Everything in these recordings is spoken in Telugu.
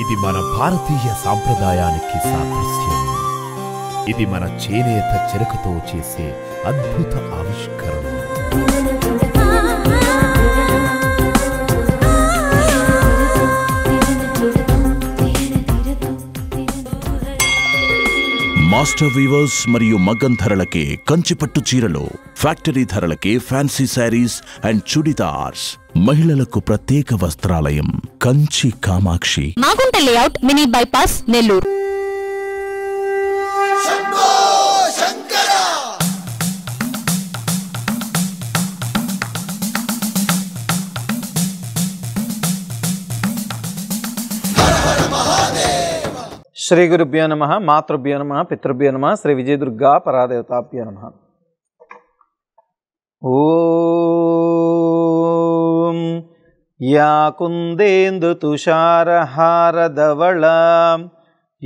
ఇది మన భారతీయ సాంప్రదాయానికి సాదృశ్యం ఇది మన చేనేత చెరకుతో చేసే అద్భుత ఆవిష్కరణ మాస్టర్ వీవర్స్ మరియు మగ్గం ధరలకే కంచిపట్టు చీరలు ఫ్యాక్టరీ ధరలకే ఫ్యాన్సీ శారీస్ అండ్ చుడిదార్స్ మహిళలకు ప్రత్యేక వస్త్రాలయం Kanchi Kamakshi Magunta layout mini bypass Nellore Shri గురుభ్యో నమ మాతృభ్యో నమ పితృభ్యో నమ శ్రీ విజయదుర్గా పరాదేవతాభ్యో నమ ఓ या कुन्देन्दुतुषारहारदवळा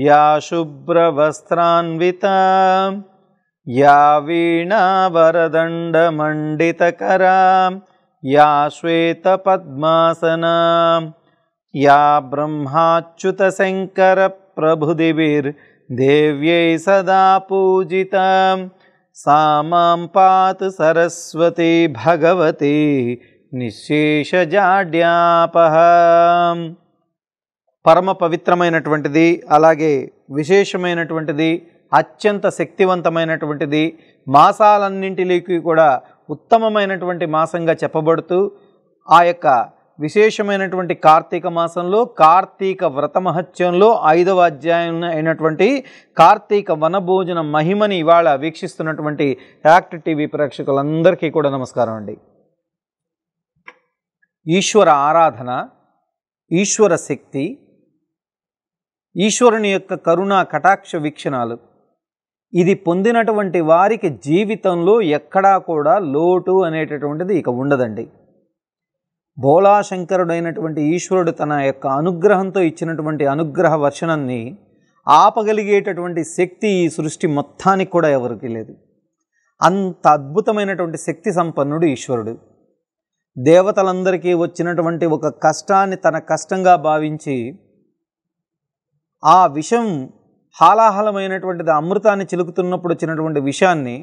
या शुभ्रवस्त्रान्विता या वीणावरदण्डमण्डितकरा या श्वेतपद्मासना या ब्रह्माच्युतशङ्करप्रभुदिभिर्देव्यै सदा पूजिता सा मां पातु सरस्वती भगवती నిశేషజాడ్యాప పరమ పవిత్రమైనటువంటిది అలాగే విశేషమైనటువంటిది అత్యంత శక్తివంతమైనటువంటిది మాసాలన్నింటిలోకి కూడా ఉత్తమమైనటువంటి మాసంగా చెప్పబడుతూ ఆ యొక్క విశేషమైనటువంటి కార్తీక మాసంలో కార్తీక వ్రతమహత్యంలో ఐదవ అధ్యాయం అయినటువంటి కార్తీక వనభోజన మహిమని ఇవాళ వీక్షిస్తున్నటువంటి యాక్ట్ టీవీ ప్రేక్షకులందరికీ కూడా నమస్కారం అండి ఈశ్వర ఆరాధన ఈశ్వర శక్తి ఈశ్వరుని యొక్క కరుణా కటాక్ష వీక్షణాలు ఇది పొందినటువంటి వారికి జీవితంలో ఎక్కడా కూడా లోటు అనేటటువంటిది ఇక ఉండదండి భోళాశంకరుడైనటువంటి ఈశ్వరుడు తన యొక్క అనుగ్రహంతో ఇచ్చినటువంటి అనుగ్రహ వర్షణాన్ని ఆపగలిగేటటువంటి శక్తి ఈ సృష్టి మొత్తానికి కూడా ఎవరికి లేదు అంత అద్భుతమైనటువంటి శక్తి సంపన్నుడు ఈశ్వరుడు దేవతలందరికీ వచ్చినటువంటి ఒక కష్టాన్ని తన కష్టంగా భావించి ఆ విషం హాలాహలమైనటువంటిది అమృతాన్ని చిలుకుతున్నప్పుడు వచ్చినటువంటి విషాన్ని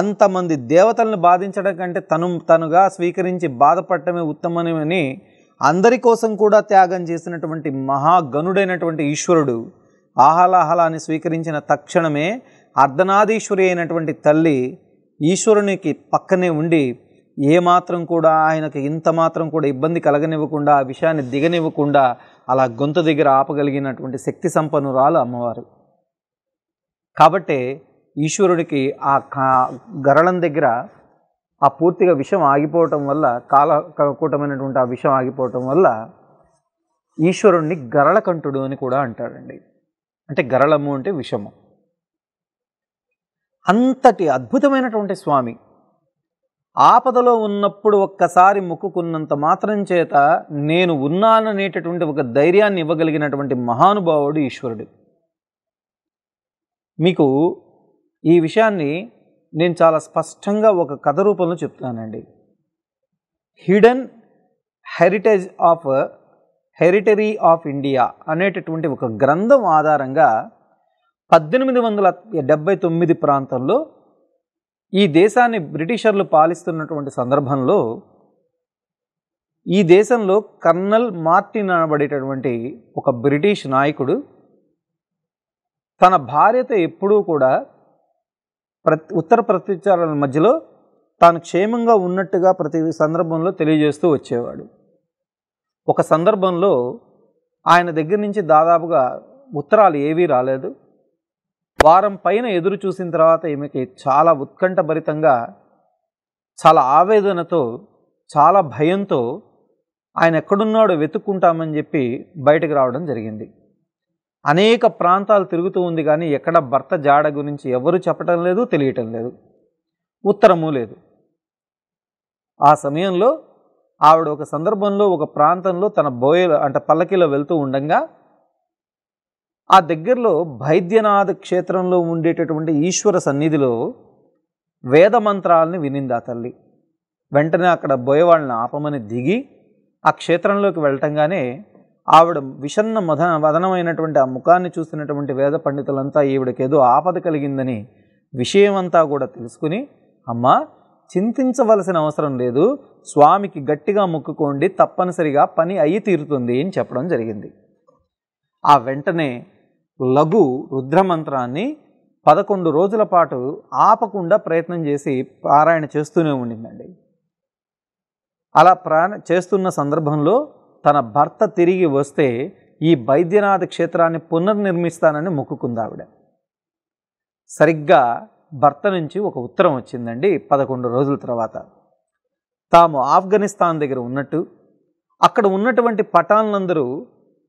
అంతమంది దేవతలను బాధించడం కంటే తను తనుగా స్వీకరించి బాధపడటమే ఉత్తమమని అందరి కోసం కూడా త్యాగం చేసినటువంటి మహాగనుడైనటువంటి ఈశ్వరుడు ఆహలాహలాన్ని స్వీకరించిన తక్షణమే అర్ధనాదీశ్వరి అయినటువంటి తల్లి ఈశ్వరునికి పక్కనే ఉండి ఏమాత్రం కూడా ఆయనకు ఇంత మాత్రం కూడా ఇబ్బంది కలగనివ్వకుండా ఆ విషయాన్ని దిగనివ్వకుండా అలా గొంత దగ్గర ఆపగలిగినటువంటి శక్తి సంపన్నురాలు అమ్మవారు కాబట్టి ఈశ్వరుడికి ఆ గరళం దగ్గర ఆ పూర్తిగా విషం ఆగిపోవటం వల్ల కాలకూటమైనటువంటి ఆ విషం ఆగిపోవటం వల్ల ఈశ్వరుణ్ణి గరళకంఠుడు అని కూడా అంటాడండి అంటే గరళము అంటే విషము అంతటి అద్భుతమైనటువంటి స్వామి ఆపదలో ఉన్నప్పుడు ఒక్కసారి మొక్కుకున్నంత మాత్రం చేత నేను ఉన్నాననేటటువంటి ఒక ధైర్యాన్ని ఇవ్వగలిగినటువంటి మహానుభావుడు ఈశ్వరుడు మీకు ఈ విషయాన్ని నేను చాలా స్పష్టంగా ఒక కథ రూపంలో చెప్తానండి hidden heritage of hereditary of India అనేటటువంటి ఒక గ్రంథం ఆధారంగా పద్దెనిమిది వందల డెబ్బై తొమ్మిది ప్రాంతంలో ఈ దేశాన్ని బ్రిటిషర్లు పాలిస్తున్నటువంటి సందర్భంలో ఈ దేశంలో కర్నల్ మార్టిన్ అనబడేటటువంటి ఒక బ్రిటిష్ నాయకుడు తన భార్యతో ఎప్పుడూ కూడా ప్రతి ఉత్తర ప్రత్యుత్సారాల మధ్యలో తాను క్షేమంగా ఉన్నట్టుగా ప్రతి సందర్భంలో తెలియజేస్తూ వచ్చేవాడు ఒక సందర్భంలో ఆయన దగ్గర నుంచి దాదాపుగా ఉత్తరాలు ఏవీ రాలేదు వారం పైన ఎదురు చూసిన తర్వాత ఈమెకి చాలా ఉత్కంఠభరితంగా చాలా ఆవేదనతో చాలా భయంతో ఆయన ఎక్కడున్నాడో వెతుక్కుంటామని చెప్పి బయటకు రావడం జరిగింది అనేక ప్రాంతాలు తిరుగుతూ ఉంది కానీ ఎక్కడ భర్త జాడ గురించి ఎవరు చెప్పటం లేదు తెలియటం లేదు ఉత్తరము లేదు ఆ సమయంలో ఆవిడ ఒక సందర్భంలో ఒక ప్రాంతంలో తన బోయలు అంటే పల్లకిలో వెళ్తూ ఉండగా ఆ దగ్గరలో భైద్యనాథ క్షేత్రంలో ఉండేటటువంటి ఈశ్వర సన్నిధిలో వేద మంత్రాలని వినింది ఆ తల్లి వెంటనే అక్కడ బోయవాళ్ళని ఆపమని దిగి ఆ క్షేత్రంలోకి వెళ్ళటంగానే ఆవిడ విషన్న మదన వదనమైనటువంటి ఆ ముఖాన్ని చూసినటువంటి వేద పండితులంతా ఈవిడకేదో ఆపద కలిగిందని విషయమంతా కూడా తెలుసుకుని అమ్మ చింతించవలసిన అవసరం లేదు స్వామికి గట్టిగా మొక్కుకోండి తప్పనిసరిగా పని అయి తీరుతుంది అని చెప్పడం జరిగింది ఆ వెంటనే లఘు రుద్రమంత్రాన్ని పదకొండు రోజుల పాటు ఆపకుండా ప్రయత్నం చేసి పారాయణ చేస్తూనే ఉండిందండి అలా ప్రాణ చేస్తున్న సందర్భంలో తన భర్త తిరిగి వస్తే ఈ బైద్యనాథ క్షేత్రాన్ని పునర్నిర్మిస్తానని మొక్కుకుంది ఆవిడ సరిగ్గా భర్త నుంచి ఒక ఉత్తరం వచ్చిందండి పదకొండు రోజుల తర్వాత తాము ఆఫ్ఘనిస్తాన్ దగ్గర ఉన్నట్టు అక్కడ ఉన్నటువంటి పటాలందరూ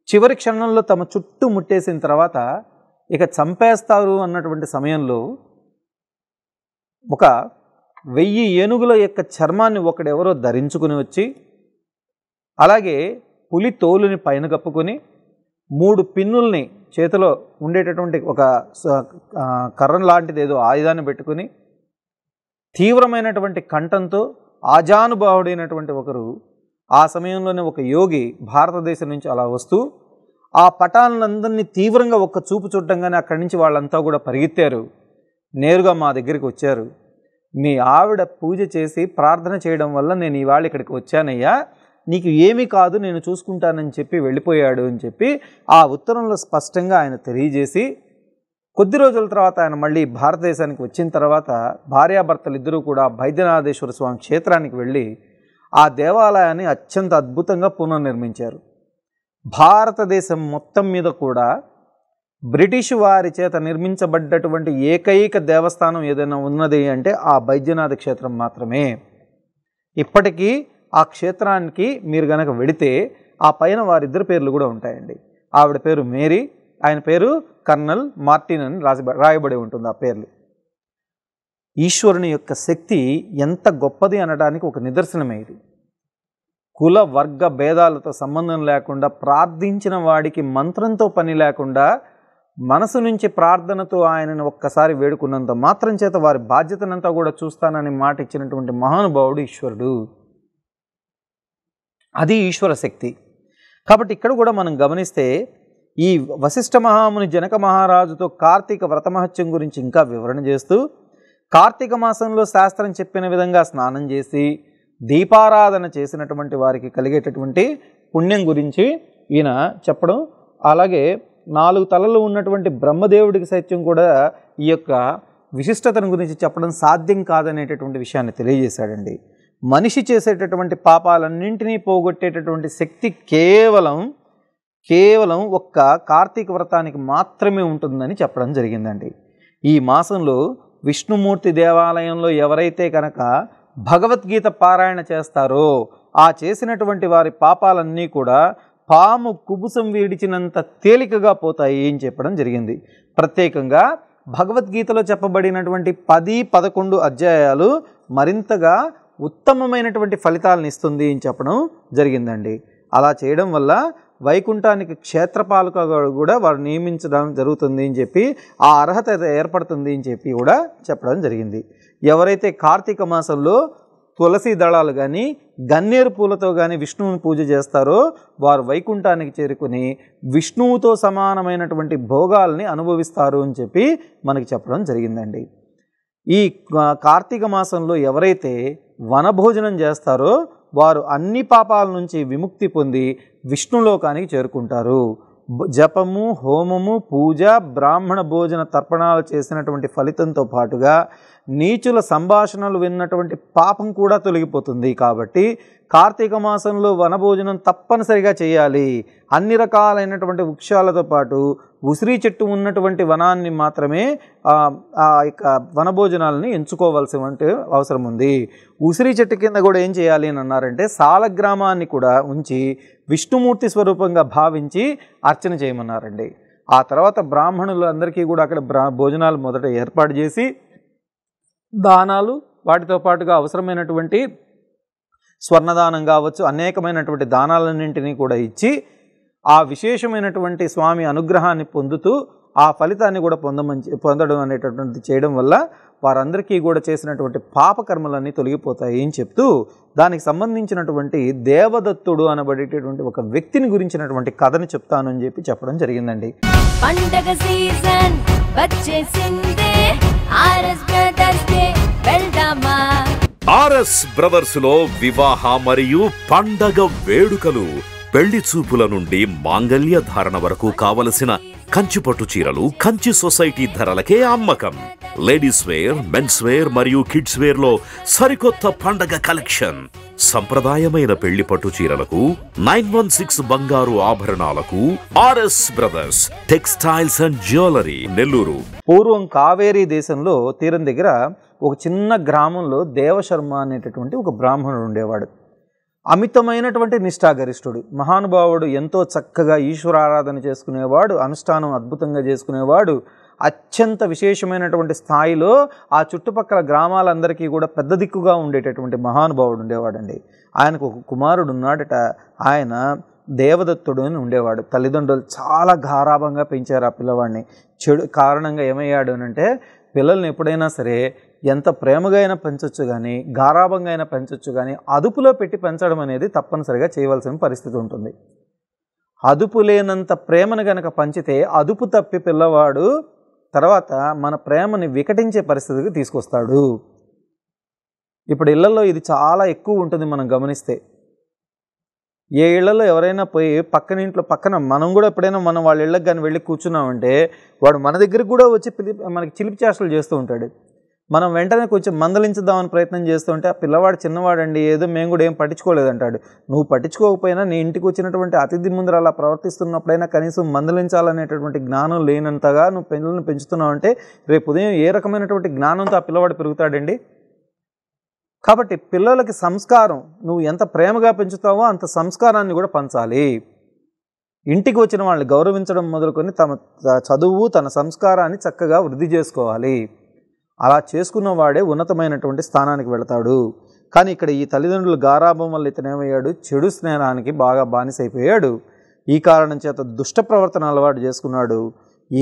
చివరి క్షణంలో తమ చుట్టూ ముట్టేసిన తర్వాత ఇక చంపేస్తారు అన్నటువంటి సమయంలో ఒక వెయ్యి ఏనుగుల యొక్క చర్మాన్ని ఒకడెవరో ధరించుకుని వచ్చి అలాగే పులి తోలుని పైన కప్పుకొని మూడు పిన్నుల్ని చేతిలో ఉండేటటువంటి ఒక కర్రం లాంటిది ఏదో ఆయుధాన్ని పెట్టుకుని తీవ్రమైనటువంటి కంఠంతో ఆజానుభావుడైనటువంటి ఒకరు ఆ సమయంలోనే ఒక యోగి భారతదేశం నుంచి అలా వస్తూ ఆ పటాలందరినీ తీవ్రంగా ఒక్క చూపు చూడటంగానే అక్కడి నుంచి వాళ్ళంతా కూడా పరిగెత్తారు నేరుగా మా దగ్గరికి వచ్చారు మీ ఆవిడ పూజ చేసి ప్రార్థన చేయడం వల్ల నేను ఇవాళ ఇక్కడికి వచ్చానయ్యా నీకు ఏమీ కాదు నేను చూసుకుంటానని చెప్పి వెళ్ళిపోయాడు అని చెప్పి ఆ ఉత్తరంలో స్పష్టంగా ఆయన తెలియజేసి కొద్ది రోజుల తర్వాత ఆయన మళ్ళీ భారతదేశానికి వచ్చిన తర్వాత భార్యాభర్తలు ఇద్దరూ కూడా బైద్యనాథేశ్వర స్వామి క్షేత్రానికి వెళ్ళి ఆ దేవాలయాన్ని అత్యంత అద్భుతంగా పునర్నిర్మించారు భారతదేశం మొత్తం మీద కూడా బ్రిటిష్ వారి చేత నిర్మించబడ్డటువంటి ఏకైక దేవస్థానం ఏదైనా ఉన్నది అంటే ఆ బైద్యనాథ క్షేత్రం మాత్రమే ఇప్పటికీ ఆ క్షేత్రానికి మీరు గనక వెడితే ఆ పైన వారిద్దరు పేర్లు కూడా ఉంటాయండి ఆవిడ పేరు మేరీ ఆయన పేరు కర్నల్ మార్టిన్ అని రాసి రాయబడి ఉంటుంది ఆ పేర్లు ఈశ్వరుని యొక్క శక్తి ఎంత గొప్పది అనడానికి ఒక నిదర్శనమే ఇది కుల వర్గ భేదాలతో సంబంధం లేకుండా ప్రార్థించిన వాడికి మంత్రంతో పని లేకుండా మనసు నుంచి ప్రార్థనతో ఆయనను ఒక్కసారి వేడుకున్నంత మాత్రం చేత వారి బాధ్యతనంతా కూడా చూస్తానని మాట ఇచ్చినటువంటి మహానుభావుడు ఈశ్వరుడు అది ఈశ్వర శక్తి కాబట్టి ఇక్కడ కూడా మనం గమనిస్తే ఈ వశిష్ఠ మహాముని జనక మహారాజుతో కార్తీక వ్రతమహత్యం గురించి ఇంకా వివరణ చేస్తూ కార్తీక మాసంలో శాస్త్రం చెప్పిన విధంగా స్నానం చేసి దీపారాధన చేసినటువంటి వారికి కలిగేటటువంటి పుణ్యం గురించి ఈయన చెప్పడం అలాగే నాలుగు తలలు ఉన్నటువంటి బ్రహ్మదేవుడికి సైత్యం కూడా ఈ యొక్క విశిష్టతను గురించి చెప్పడం సాధ్యం కాదనేటటువంటి విషయాన్ని తెలియజేశాడండి మనిషి చేసేటటువంటి పాపాలన్నింటినీ పోగొట్టేటటువంటి శక్తి కేవలం కేవలం ఒక్క కార్తీక వ్రతానికి మాత్రమే ఉంటుందని చెప్పడం జరిగిందండి ఈ మాసంలో విష్ణుమూర్తి దేవాలయంలో ఎవరైతే కనుక భగవద్గీత పారాయణ చేస్తారో ఆ చేసినటువంటి వారి పాపాలన్నీ కూడా పాము కుబుసం వీడిచినంత తేలికగా పోతాయి అని చెప్పడం జరిగింది ప్రత్యేకంగా భగవద్గీతలో చెప్పబడినటువంటి పది పదకొండు అధ్యాయాలు మరింతగా ఉత్తమమైనటువంటి ఫలితాలను ఇస్తుంది అని చెప్పడం జరిగిందండి అలా చేయడం వల్ల వైకుంఠానికి క్షేత్రపాలకగా కూడా వారు నియమించడం జరుగుతుంది అని చెప్పి ఆ అర్హత ఏర్పడుతుంది అని చెప్పి కూడా చెప్పడం జరిగింది ఎవరైతే కార్తీక మాసంలో తులసి దళాలు కానీ గన్నేరు పూలతో కానీ విష్ణువుని పూజ చేస్తారో వారు వైకుంఠానికి చేరుకుని విష్ణువుతో సమానమైనటువంటి భోగాల్ని అనుభవిస్తారు అని చెప్పి మనకి చెప్పడం జరిగిందండి ఈ కార్తీక మాసంలో ఎవరైతే వనభోజనం చేస్తారో వారు అన్ని పాపాల నుంచి విముక్తి పొంది విష్ణులోకానికి చేరుకుంటారు జపము హోమము పూజ బ్రాహ్మణ భోజన తర్పణాలు చేసినటువంటి ఫలితంతో పాటుగా నీచుల సంభాషణలు విన్నటువంటి పాపం కూడా తొలగిపోతుంది కాబట్టి కార్తీక మాసంలో వనభోజనం తప్పనిసరిగా చేయాలి అన్ని రకాలైనటువంటి వృక్షాలతో పాటు ఉసిరి చెట్టు ఉన్నటువంటి వనాన్ని మాత్రమే ఆ యొక్క వనభోజనాలని ఎంచుకోవాల్సి అవసరం ఉంది ఉసిరి చెట్టు కింద కూడా ఏం చేయాలి అని అన్నారంటే సాలగ్రామాన్ని కూడా ఉంచి విష్ణుమూర్తి స్వరూపంగా భావించి అర్చన చేయమన్నారండి ఆ తర్వాత బ్రాహ్మణులు అందరికీ కూడా అక్కడ భోజనాలు మొదట ఏర్పాటు చేసి దానాలు వాటితో పాటుగా అవసరమైనటువంటి స్వర్ణదానం కావచ్చు అనేకమైనటువంటి దానాలన్నింటినీ కూడా ఇచ్చి ఆ విశేషమైనటువంటి స్వామి అనుగ్రహాన్ని పొందుతూ ఆ ఫలితాన్ని కూడా పొందమని పొందడం అనేటటువంటిది చేయడం వల్ల వారందరికీ కూడా చేసినటువంటి పాపకర్మలన్నీ తొలగిపోతాయి అని చెప్తూ దానికి సంబంధించినటువంటి దేవదత్తుడు అనబడేటటువంటి ఒక వ్యక్తిని గురించినటువంటి కథను చెప్తానని చెప్పి చెప్పడం జరిగిందండి పండగ సీజన్ ఆర్ఎస్ బ్రదర్స్ లో వివాహ మరియు పండగ వేడుకలు పెళ్లి చూపుల నుండి మాంగళ్య ధారణ వరకు కావలసిన కంచిపట్టు చీరలు కంచి సొసైటీ ధరలకే అమ్మకం లేడీస్ వేర్ మెన్స్ వేర్ మరియు కిడ్స్ వేర్ లో సరికొత్త పండగ కలెక్షన్ సంప్రదాయమైన పెళ్లి పట్టు చీరలకు నైన్ వన్ సిక్స్ బంగారు ఆభరణాలకు RS brothers textiles and jewellery Nellore పూర్వం కావేరీ దేశంలో తీరం దగ్గర ఒక చిన్న గ్రామంలో దేవశర్మ అనేటటువంటి ఒక బ్రాహ్మణుడు ఉండేవాడు అమితమైనటువంటి నిష్ఠాగరిష్ఠుడు మహానుభావుడు ఎంతో చక్కగా ఈశ్వర ఆరాధన చేసుకునేవాడు అనుష్ఠానం అద్భుతంగా చేసుకునేవాడు అత్యంత విశేషమైనటువంటి స్థాయిలో ఆ చుట్టుపక్కల గ్రామాలందరికీ కూడా పెద్ద దిక్కుగా ఉండేటటువంటి మహానుభావుడు ఉండేవాడండి ఆయనకు ఒక కుమారుడు ఉన్నాడట ఆయన దేవదత్తుడు అని ఉండేవాడు తల్లిదండ్రులు చాలా గారాభంగా పెంచారు ఆ పిల్లవాడిని చెడు కారణంగా ఏమయ్యాడు అంటే పిల్లల్ని ఎప్పుడైనా సరే ఎంత ప్రేమగా అయినా పెంచవచ్చు కానీ గారాభంగా అయినా పెంచవచ్చు కానీ అదుపులో పెట్టి పెంచడం అనేది తప్పనిసరిగా చేయవలసిన పరిస్థితి ఉంటుంది అదుపు లేనంత ప్రేమను గనక పంచితే అదుపు తప్పి పిల్లవాడు తర్వాత మన ప్రేమని వికటించే పరిస్థితికి తీసుకొస్తాడు ఇప్పుడు ఇళ్లలో ఇది చాలా ఎక్కువ ఉంటుంది మనం గమనిస్తే ఏ ఇళ్లలో ఎవరైనా పోయి పక్కన ఇంట్లో పక్కన మనం కూడా ఎప్పుడైనా మనం వాళ్ళ ఇళ్ళకి కానీ వెళ్ళి కూర్చున్నామంటే వాడు మన దగ్గరికి కూడా వచ్చి పిలి మనకి చిలిపి చేష్టలు చేస్తూ ఉంటాడు మనం వెంటనే కొంచెం మందలించుదామని ప్రయత్నం చేస్తుంటే ఆ పిల్లవాడు చిన్నవాడండి ఏదో మేము కూడా ఏం పట్టించుకోలేదంటాడు నువ్వు పట్టించుకోకపోయినా నీ ఇంటికి వచ్చినటువంటి అతిథి ముందర అలా ప్రవర్తిస్తున్నప్పుడైనా కనీసం మందలించాలనేటటువంటి జ్ఞానం లేనంతగా నువ్వు పిల్లల్ని పెంచుతున్నావు అంటే రేపు ఉదయం ఏ రకమైనటువంటి జ్ఞానంతో ఆ పిల్లవాడు పెరుగుతాడండి కాబట్టి పిల్లలకి సంస్కారం నువ్వు ఎంత ప్రేమగా పెంచుతావో అంత సంస్కారాన్ని కూడా పంచాలి ఇంటికి వచ్చిన వాళ్ళని గౌరవించడం మొదలుకొని తమ చదువు తన సంస్కారాన్ని చక్కగా వృద్ధి చేసుకోవాలి అలా చేసుకున్నవాడే ఉన్నతమైనటువంటి స్థానానికి వెళతాడు కానీ ఇక్కడ ఈ తల్లిదండ్రులు గారాభం వల్ల ఇతనేమయ్యాడు చెడు స్నేహానికి బాగా బానిసైపోయాడు ఈ కారణం చేత దుష్ట ప్రవర్తన అలవాటు చేసుకున్నాడు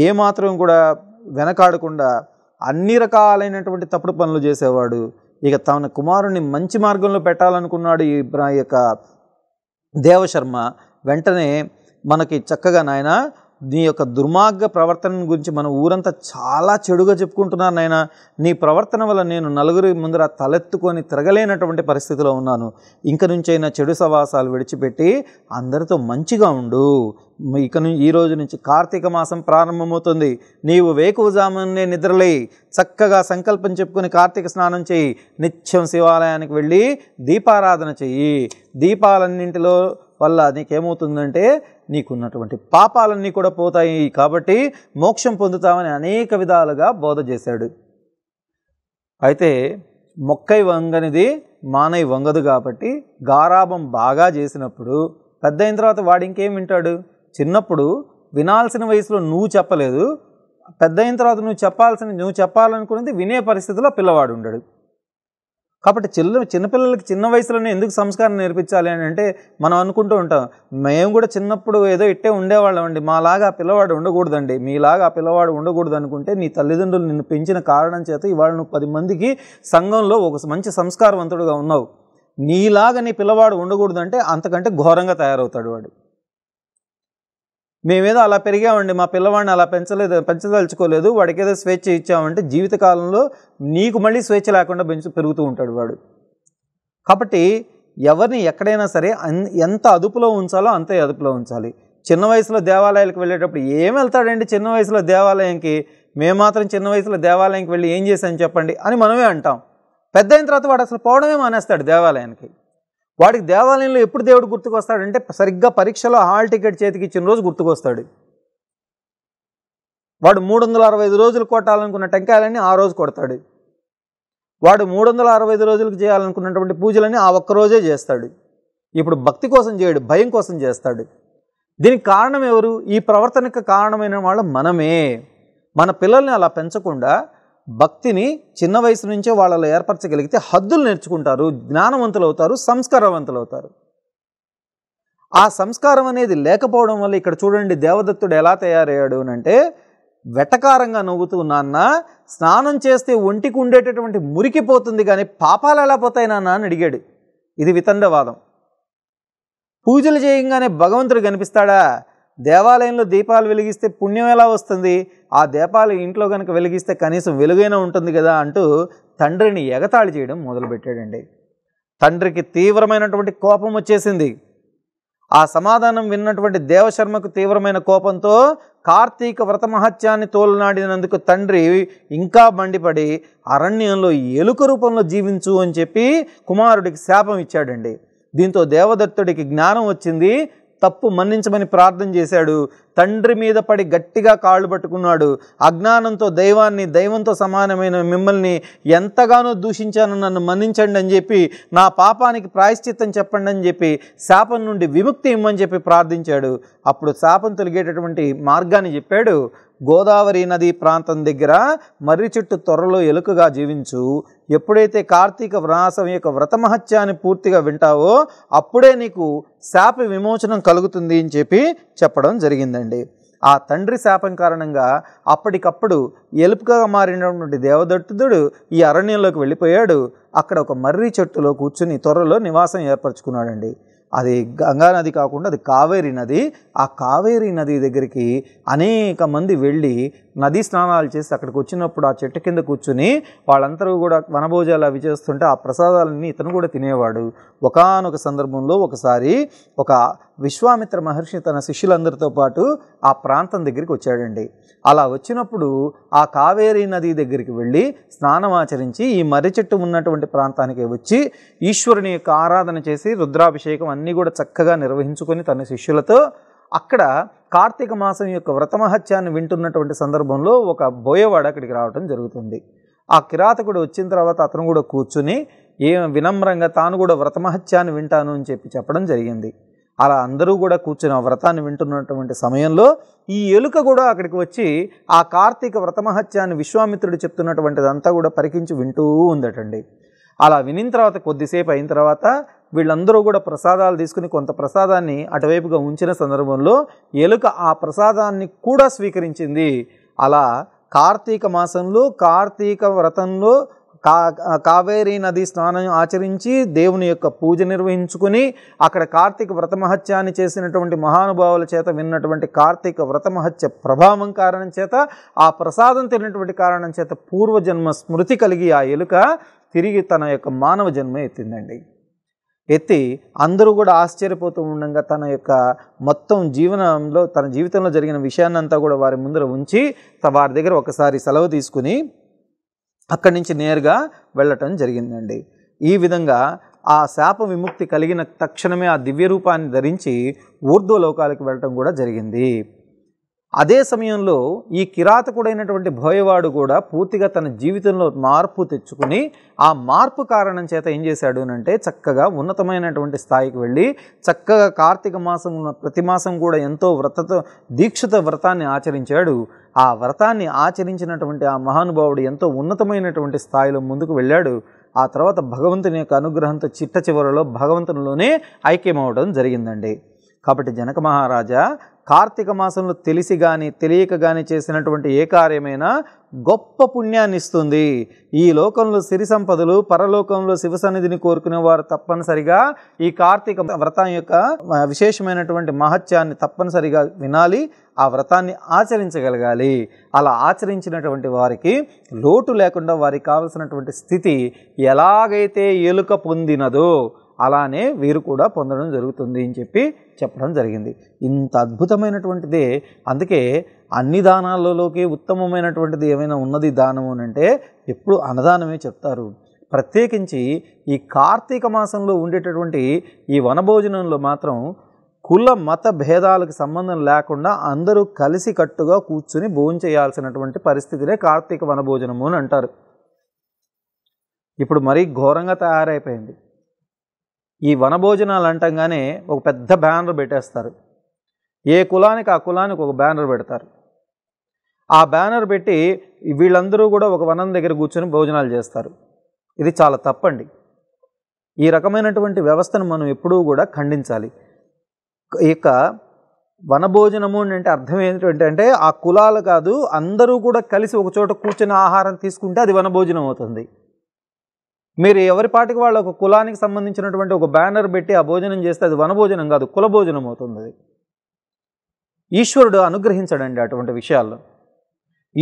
ఏమాత్రం కూడా వెనకాడకుండా అన్ని రకాలైనటువంటి తప్పుడు పనులు చేసేవాడు ఇక తన కుమారుణ్ణి మంచి మార్గంలో పెట్టాలనుకున్నాడు ఈ యొక్క దేవశర్మ వెంటనే మనకి చక్కగా నాయన నీ యొక్క దుర్మార్గ ప్రవర్తన గురించి మన ఊరంతా చాలా చెడుగా చెప్పుకుంటున్నాను నాయన నీ ప్రవర్తన వల్ల నేను నలుగురి ముందర తలెత్తుకొని తిరగలేనటువంటి పరిస్థితిలో ఉన్నాను ఇంక నుంచైనా చెడు సవాసాలు విడిచిపెట్టి అందరితో మంచిగా ఉండు ఇక ఈ రోజు నుంచి కార్తీక మాసం ప్రారంభమవుతుంది నీవు వేకువజామునే నిద్రలే చక్కగా సంకల్పం చెప్పుకుని కార్తీక స్నానం చేయి నిత్యం శివాలయానికి వెళ్ళి దీపారాధన చెయ్యి దీపాలన్నింటిలో వల్ల నీకేమవుతుందంటే నీకున్నటువంటి పాపాలన్నీ కూడా పోతాయి కాబట్టి మోక్షం పొందుతామని అనేక విధాలుగా బోధ చేశాడు అయితే మొక్కై వంగనిది మానై వంగదు కాబట్టి గారాభం బాగా చేసినప్పుడు పెద్ద అయిన తర్వాత వాడు ఇంకేం వింటాడు చిన్నప్పుడు వినాల్సిన వయసులో నువ్వు చెప్పలేదు పెద్ద అయిన తర్వాత నువ్వు చెప్పాల్సిన నువ్వు చెప్పాలనుకున్నది వినే పరిస్థితిలో పిల్లవాడు ఉండడు కాబట్టి చిల్ల చిన్నపిల్లలకి చిన్న వయసులోనే ఎందుకు సంస్కారం నేర్పించాలి అని అంటే మనం అనుకుంటూ ఉంటాం మేము కూడా చిన్నప్పుడు ఏదో ఇట్టే ఉండేవాళ్ళం అండి మాలాగా ఆ పిల్లవాడు ఉండకూడదండి మీలాగా ఆ పిల్లవాడు ఉండకూడదు అనుకుంటే నీ తల్లిదండ్రులు నిన్ను పెంచిన కారణం చేత ఇవాళ నువ్వు పది మందికి సంఘంలో ఒక మంచి సంస్కారవంతుడుగా ఉన్నావు నీలాగా నీ పిల్లవాడు ఉండకూడదంటే అంతకంటే ఘోరంగా తయారవుతాడు వాడు మేమేదో అలా పెరిగామండి మా పిల్లవాడిని అలా పెంచలేదు పెంచదలుచుకోలేదు వాడికి ఏదో స్వేచ్ఛ ఇచ్చామంటే జీవితకాలంలో నీకు మళ్ళీ స్వేచ్ఛ లేకుండా పెంచు పెరుగుతూ ఉంటాడు వాడు కాబట్టి ఎవరిని ఎక్కడైనా సరే ఎంత అదుపులో ఉంచాలో అంతే అదుపులో ఉంచాలి చిన్న వయసులో దేవాలయాలకు వెళ్ళేటప్పుడు ఏం వెళ్తాడండి చిన్న వయసులో దేవాలయంకి మేము మాత్రం చిన్న వయసులో దేవాలయంకి వెళ్ళి ఏం చేశాను చెప్పండి అని మనమే అంటాం పెద్ద అయిన తర్వాత వాడు అసలు పోవడమే మానేస్తాడు దేవాలయానికి వాడికి దేవాలయంలో ఎప్పుడు దేవుడు గుర్తుకొస్తాడంటే సరిగ్గా పరీక్షలో హాల్ టికెట్ చేతికి ఇచ్చిన రోజు గుర్తుకొస్తాడు వాడు మూడు వందల అరవై ఐదు రోజులు కొట్టాలనుకున్న టెంకాయలన్నీ ఆ రోజు కొడతాడు వాడు మూడు వందల అరవై ఐదు రోజులకు చేయాలనుకున్నటువంటి పూజలన్నీ ఆ ఒక్క రోజే చేస్తాడు ఇప్పుడు భక్తి కోసం చేయడు భయం కోసం చేస్తాడు దీనికి కారణం ఎవరు ఈ ప్రవర్తనకు కారణమైన వాళ్ళు మనమే మన పిల్లల్ని అలా పెంచకుండా భక్తిని చిన్న వయసు నుంచే వాళ్ళలో ఏర్పరచగలిగితే హద్దులు నేర్చుకుంటారు జ్ఞానవంతులు అవుతారు సంస్కారవంతులు అవుతారు ఆ సంస్కారం అనేది లేకపోవడం వల్ల ఇక్కడ చూడండి దేవదత్తుడు ఎలా తయారయ్యాడు అని అంటే వెటకారంగా నవ్వుతూ నాన్న స్నానం చేస్తే ఒంటికి ఉండేటటువంటి మురికి పోతుంది కానీ పాపాలు ఎలా పోతాయి నాన్న అని అడిగాడు ఇది వితండవాదం పూజలు చేయంగానే భగవంతుడు కనిపిస్తాడా దేవాలయంలో దీపాలు వెలిగిస్తే పుణ్యం ఎలా వస్తుంది ఆ దీపాలు ఇంట్లో కనుక వెలిగిస్తే కనీసం వెలుగైనా ఉంటుంది కదా అంటూ తండ్రిని ఎగతాళి చేయడం మొదలుపెట్టాడండి తండ్రికి తీవ్రమైనటువంటి కోపం వచ్చేసింది ఆ సమాధానం విన్నటువంటి దేవశర్మకు తీవ్రమైన కోపంతో కార్తీక వ్రత మహత్యాన్ని తోలునాడినందుకు తండ్రి ఇంకా మండిపడి అరణ్యంలో ఎలుక రూపంలో జీవించు అని చెప్పి కుమారుడికి శాపం ఇచ్చాడండి దీంతో దేవదత్తుడికి జ్ఞానం వచ్చింది తప్పు మన్నించమని ప్రార్థన చేశాడు తండ్రి మీద పడి గట్టిగా కాళ్ళు పట్టుకున్నాడు అజ్ఞానంతో దైవాన్ని దైవంతో సమానమైన మిమ్మల్ని ఎంతగానో దూషించాను నన్ను మన్నించండి అని చెప్పి నా పాపానికి ప్రాయశ్చిత్తం చెప్పండి అని చెప్పి శాపం నుండి విముక్తి ఇమ్మని చెప్పి ప్రార్థించాడు అప్పుడు శాపం తొలిగేటటువంటి మార్గాన్ని చెప్పాడు గోదావరి నది ప్రాంతం దగ్గర మర్రి చెట్టు త్వరలో ఎలుకగా జీవించు ఎప్పుడైతే కార్తీక వ్రాసం యొక్క వ్రతమహత్యాన్ని పూర్తిగా వింటావో అప్పుడే నీకు శాప విమోచనం కలుగుతుంది అని చెప్పి చెప్పడం జరిగిందండి ఆ తండ్రి శాపం కారణంగా అప్పటికప్పుడు ఎలుపుగా మారినటువంటి దేవదత్తుడు ఈ అరణ్యంలోకి వెళ్ళిపోయాడు అక్కడ ఒక మర్రి చెట్టులో కూర్చుని త్వరలో నివాసం ఏర్పరచుకున్నాడండి అది గంగా నది కాకుండా అది కావేరీ నది ఆ కావేరీ నది దగ్గరికి అనేక మంది వెళ్ళి నదీ స్నానాలు చేసి అక్కడికి వచ్చినప్పుడు ఆ చెట్టు కింద కూర్చుని వాళ్ళందరూ కూడా వనభోజాలు అవి చేస్తుంటే ఆ ప్రసాదాలన్నీ ఇతను కూడా తినేవాడు ఒకనొక సందర్భంలో ఒకసారి ఒక విశ్వామిత్ర మహర్షి తన శిష్యులందరితో పాటు ఆ ప్రాంతం దగ్గరికి వచ్చాడండి అలా వచ్చినప్పుడు ఆ కావేరీ నది దగ్గరికి వెళ్ళి స్నానం ఆచరించి ఈ మర్రి చెట్టు ఉన్నటువంటి ప్రాంతానికి వచ్చి ఈశ్వరుని యొక్క ఆరాధన చేసి రుద్రాభిషేకం అన్నీ కూడా చక్కగా నిర్వహించుకొని తన శిష్యులతో అక్కడ కార్తీక మాసం యొక్క వ్రతమహత్యాన్ని వింటున్నటువంటి సందర్భంలో ఒక బోయవాడు అక్కడికి రావటం జరుగుతుంది ఆ కిరాతకుడు వచ్చిన తర్వాత అతను కూడా కూర్చుని ఏ వినమ్రంగా తాను కూడా వ్రతమహత్యాన్ని వింటాను అని చెప్పి చెప్పడం జరిగింది అలా అందరూ కూడా కూర్చుని ఆ వ్రతాన్ని వింటున్నటువంటి సమయంలో ఈ ఎలుక కూడా అక్కడికి వచ్చి ఆ కార్తీక వ్రతమహత్యాన్ని విశ్వామిత్రుడు చెప్తున్నటువంటిదంతా కూడా పరికించి వింటూ ఉందటండి అలా వినిన తర్వాత కొద్దిసేపు అయిన తర్వాత వీళ్ళందరూ కూడా ప్రసాదాలు తీసుకుని కొంత ప్రసాదాన్ని అటువైపుగా ఉంచిన సందర్భంలో ఎలుక ఆ ప్రసాదాన్ని కూడా స్వీకరించింది అలా కార్తీక మాసంలో కార్తీక వ్రతంలో కా కావేరీ నది స్నానం ఆచరించి దేవుని యొక్క పూజ నిర్వహించుకుని అక్కడ కార్తీక వ్రతమహత్యాన్ని చేసినటువంటి మహానుభావుల చేత విన్నటువంటి కార్తీక వ్రతమహత్య ప్రభావం కారణం చేత ఆ ప్రసాదం తిన్నటువంటి కారణం చేత పూర్వజన్మ స్మృతి కలిగి ఆ ఎలుక తిరిగి తన యొక్క మానవ జన్మ ఎత్తిందండి ఎత్తి అందరూ కూడా ఆశ్చర్యపోతూ ఉండగా తన యొక్క మొత్తం జీవనంలో తన జీవితంలో జరిగిన విషయాన్నంతా కూడా వారి ముందర ఉంచి వారి దగ్గర ఒకసారి సెలవు తీసుకుని అక్కడి నుంచి నేరుగా వెళ్ళటం జరిగిందండి ఈ విధంగా ఆ శాప విముక్తి కలిగిన తక్షణమే ఆ దివ్య రూపాన్ని ధరించి ఊర్ధ్వలోకాలకు వెళ్ళటం కూడా జరిగింది అదే సమయంలో ఈ కిరాతకుడైనటువంటి భోయవాడు కూడా పూర్తిగా తన జీవితంలో మార్పు తెచ్చుకుని ఆ మార్పు కారణం చేత ఏం చేశాడు అంటే చక్కగా ఉన్నతమైనటువంటి స్థాయికి వెళ్ళి చక్కగా కార్తీక మాసం ప్రతి మాసం కూడా ఎంతో వ్రతతో దీక్షిత వ్రతాన్ని ఆచరించాడు ఆ వ్రతాన్ని ఆచరించినటువంటి ఆ మహానుభావుడు ఎంతో ఉన్నతమైనటువంటి స్థాయిలో ముందుకు వెళ్ళాడు ఆ తర్వాత భగవంతుని యొక్క అనుగ్రహంతో చిట్ట చివరలో భగవంతునిలోనే ఐక్యమవడం జరిగిందండి కాబట్టి జనక మహారాజా కార్తీక మాసంలో తెలిసి కానీ తెలియక కానీ చేసినటువంటి ఏ కార్యమైనా గొప్ప పుణ్యాన్ని ఇస్తుంది ఈ లోకంలో సిరి సంపదలు పరలోకంలో శివసన్నిధిని కోరుకునే వారు తప్పనిసరిగా ఈ కార్తీక వ్రతం యొక్క విశేషమైనటువంటి మహత్యాన్ని తప్పనిసరిగా వినాలి ఆ వ్రతాన్ని ఆచరించగలగాలి అలా ఆచరించినటువంటి వారికి లోటు లేకుండా వారికి కావలసినటువంటి స్థితి ఎలాగైతే ఎలుక పొందినదో అలానే వీరు కూడా పొందడం జరుగుతుంది అని చెప్పి చెప్పడం జరిగింది ఇంత అద్భుతమైనటువంటిదే అందుకే అన్ని దానాలలోకి ఉత్తమమైనటువంటిది ఏమైనా ఉన్నది దానం అని అంటే ఎప్పుడు అన్నదానమే చెప్తారు ప్రత్యేకించి ఈ కార్తీక మాసంలో ఉండేటటువంటి ఈ వనభోజనంలో మాత్రం కుల మత భేదాలకు సంబంధం లేకుండా అందరూ కలిసి కట్టుగా కూర్చుని భోజనం చేయాల్సినటువంటి పరిస్థితినే కార్తీక వనభోజనము అని అంటారు ఇప్పుడు మరీ ఘోరంగా తయారైపోయింది ఈ వనభోజనాలు అంటంగానే ఒక పెద్ద బ్యానర్ పెట్టేస్తారు ఏ కులానికి ఆ కులానికి ఒక బ్యానర్ పెడతారు ఆ బ్యానర్ పెట్టి వీళ్ళందరూ కూడా ఒక వనం దగ్గర కూర్చొని భోజనాలు చేస్తారు ఇది చాలా తప్పండి ఈ రకమైనటువంటి వ్యవస్థను మనం ఎప్పుడూ కూడా ఖండించాలి ఇక వనభోజనము అంటే అర్థం ఏంటంటే ఆ కులాలు కాదు అందరూ కూడా కలిసి ఒకచోట కూర్చొని ఆహారం తీసుకుంటే అది వనభోజనం అవుతుంది మీరు ఎవరి పాటికి వాళ్ళు ఒక కులానికి సంబంధించినటువంటి ఒక బ్యానర్ పెట్టి ఆ భోజనం చేస్తే అది వనభోజనం కాదు కులభోజనం అవుతుంది ఈశ్వరుడు అనుగ్రహించడండి అటువంటి విషయాల్లో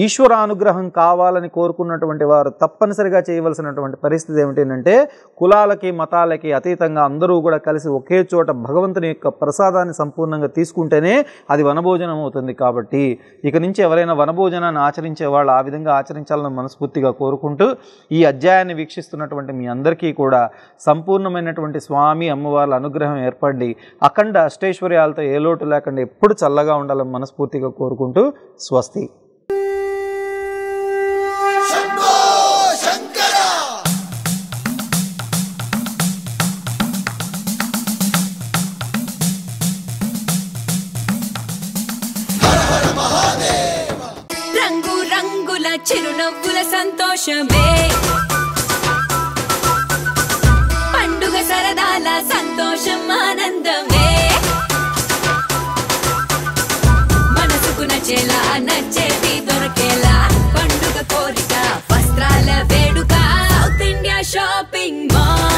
ఈశ్వరానుగ్రహం కావాలని కోరుకున్నటువంటి వారు తప్పనిసరిగా చేయవలసినటువంటి పరిస్థితి ఏమిటంటే కులాలకి మతాలకి అతీతంగా అందరూ కూడా కలిసి ఒకే చోట భగవంతుని యొక్క ప్రసాదాన్ని సంపూర్ణంగా తీసుకుంటేనే అది వనభోజనం అవుతుంది కాబట్టి ఇక నుంచి ఎవరైనా వనభోజనాన్ని ఆచరించే వాళ్ళు ఆ విధంగా ఆచరించాలని మనస్ఫూర్తిగా కోరుకుంటూ ఈ అధ్యాయాన్ని వీక్షిస్తున్నటువంటి మీ అందరికీ కూడా సంపూర్ణమైనటువంటి స్వామి అమ్మవార్ల అనుగ్రహం ఏర్పడి అఖండ అష్టైశ్వర్యాలతో ఏ లోటు లేకుండా ఎప్పుడు చల్లగా ఉండాలని మనస్ఫూర్తిగా కోరుకుంటూ స్వస్తి చిరునవ్వుల సంతోషమే పండుగ సరదాల సంతోషం ఆనందమే మనసుకు నచ్చేలా నచ్చేది దొరికేలా పండుగ కోరిక వస్త్రాల వేడుక సౌత్ ఇండియా షాపింగ్ మాల్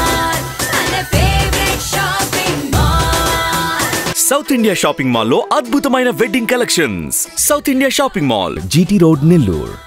మన favourite shopping south India shopping mall అద్భుతమైన wedding collections south India shopping mall GT road Nellore